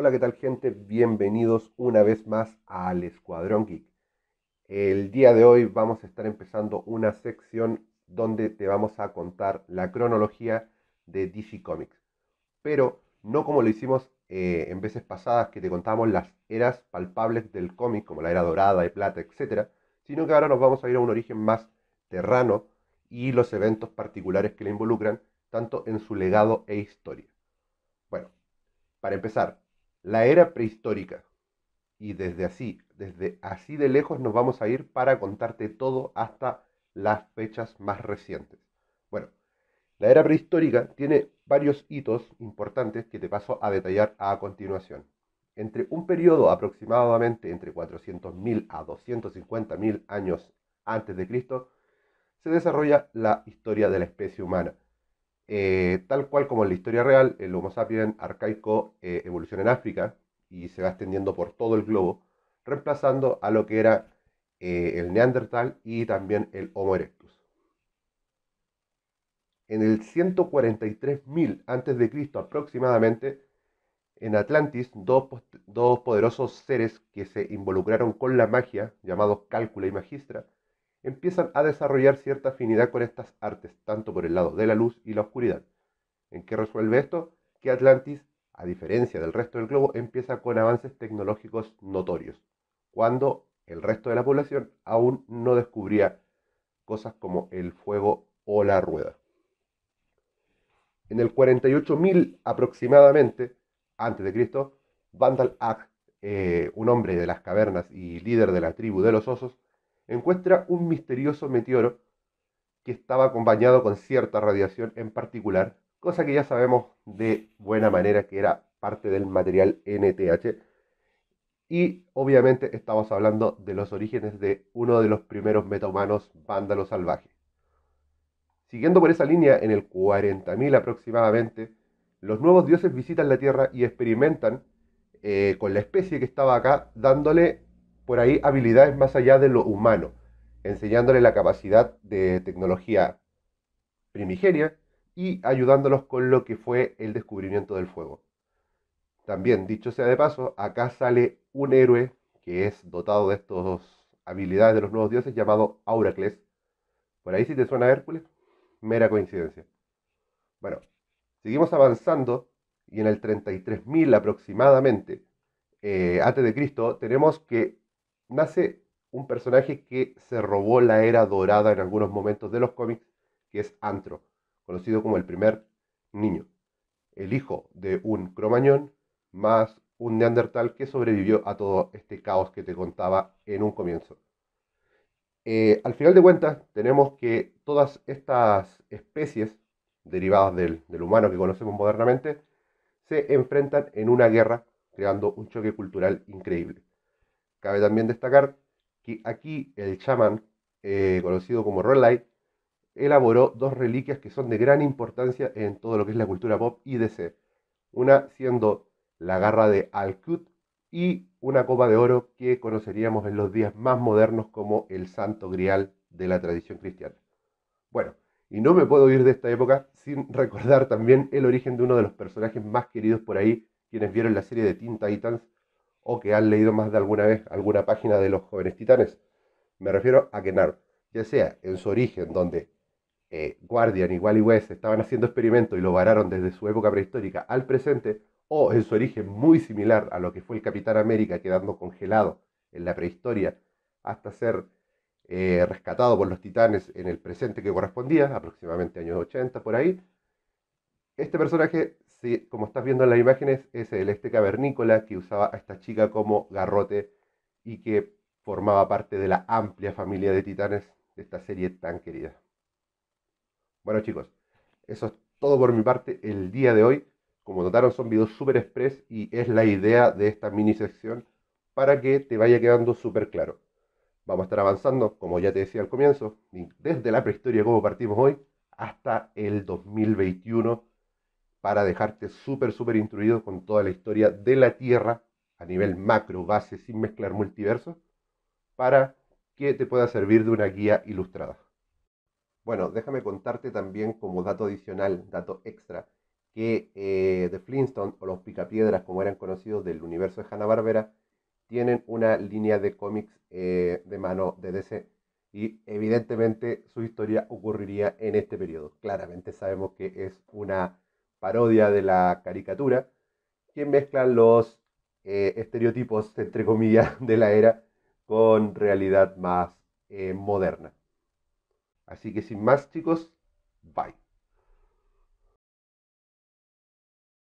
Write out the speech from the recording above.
Hola, ¿qué tal gente? Bienvenidos una vez más al Escuadrón Geek. El día de hoy vamos a estar empezando una sección donde te vamos a contar la cronología de DC Comics. Pero no como lo hicimos eh, en veces pasadas que te contábamos las eras palpables del cómic, como la era dorada y plata, etc. Sino que ahora nos vamos a ir a un origen más terrano y los eventos particulares que le involucran, tanto en su legado e historia. Bueno, para empezar, la era prehistórica. Y desde así, desde así de lejos nos vamos a ir para contarte todo hasta las fechas más recientes. Bueno, la era prehistórica tiene varios hitos importantes que te paso a detallar a continuación. Entre un periodo aproximadamente entre 400.000 a 250.000 años antes de Cristo, se desarrolla la historia de la especie humana eh, tal cual como en la historia real, el Homo sapiens arcaico eh, evoluciona en África y se va extendiendo por todo el globo, reemplazando a lo que era eh, el Neandertal y también el Homo erectus. En el 143.000 a.C. aproximadamente, en Atlantis, dos, dos poderosos seres que se involucraron con la magia, llamados Cálcula y Magistra, empiezan a desarrollar cierta afinidad con estas artes, tanto por el lado de la luz y la oscuridad. ¿En qué resuelve esto? Que Atlantis, a diferencia del resto del globo, empieza con avances tecnológicos notorios, cuando el resto de la población aún no descubría cosas como el fuego o la rueda. En el 48.000 aproximadamente, antes de Cristo, Vandal Ag, eh, un hombre de las cavernas y líder de la tribu de los osos, encuentra un misterioso meteoro que estaba acompañado con cierta radiación en particular, cosa que ya sabemos de buena manera que era parte del material NTH. Y obviamente estamos hablando de los orígenes de uno de los primeros metahumanos vándalo salvaje. Siguiendo por esa línea, en el 40.000 aproximadamente, los nuevos dioses visitan la Tierra y experimentan eh, con la especie que estaba acá, dándole por ahí habilidades más allá de lo humano, enseñándole la capacidad de tecnología primigenia y ayudándolos con lo que fue el descubrimiento del fuego. También, dicho sea de paso, acá sale un héroe que es dotado de estas habilidades de los nuevos dioses llamado Auracles. Por ahí si te suena Hércules, mera coincidencia. Bueno, seguimos avanzando y en el 33.000 aproximadamente eh, antes de Cristo tenemos que nace un personaje que se robó la era dorada en algunos momentos de los cómics, que es Antro, conocido como el primer niño, el hijo de un cromañón más un neandertal que sobrevivió a todo este caos que te contaba en un comienzo. Eh, al final de cuentas, tenemos que todas estas especies derivadas del humano que conocemos modernamente se enfrentan en una guerra, creando un choque cultural increíble. Cabe también destacar que aquí el chamán, eh, conocido como Rolai, elaboró dos reliquias que son de gran importancia en todo lo que es la cultura pop y DC. Una siendo la garra de al y una copa de oro que conoceríamos en los días más modernos como el santo grial de la tradición cristiana. Bueno, y no me puedo ir de esta época sin recordar también el origen de uno de los personajes más queridos por ahí, quienes vieron la serie de Teen Titans o que han leído más de alguna vez alguna página de los jóvenes titanes. Me refiero a que ya sea en su origen, donde eh, Guardian y Wally West estaban haciendo experimentos y lo vararon desde su época prehistórica al presente, o en su origen muy similar a lo que fue el Capitán América quedando congelado en la prehistoria hasta ser eh, rescatado por los titanes en el presente que correspondía, aproximadamente años 80 por ahí, este personaje como estás viendo en las imágenes, es el este cavernícola que usaba a esta chica como garrote y que formaba parte de la amplia familia de titanes de esta serie tan querida. Bueno chicos, eso es todo por mi parte el día de hoy. Como notaron son videos super express y es la idea de esta mini sección para que te vaya quedando súper claro. Vamos a estar avanzando, como ya te decía al comienzo, desde la prehistoria como partimos hoy hasta el 2021 para dejarte súper, súper instruido con toda la historia de la Tierra a nivel macro, base, sin mezclar multiversos, para que te pueda servir de una guía ilustrada. Bueno, déjame contarte también como dato adicional, dato extra, que eh, The Flintstone o los Picapiedras, como eran conocidos del universo de Hanna-Barbera, tienen una línea de cómics eh, de mano de DC y evidentemente su historia ocurriría en este periodo. Claramente sabemos que es una parodia de la caricatura, que mezclan los eh, estereotipos, entre comillas, de la era con realidad más eh, moderna. Así que sin más chicos, bye.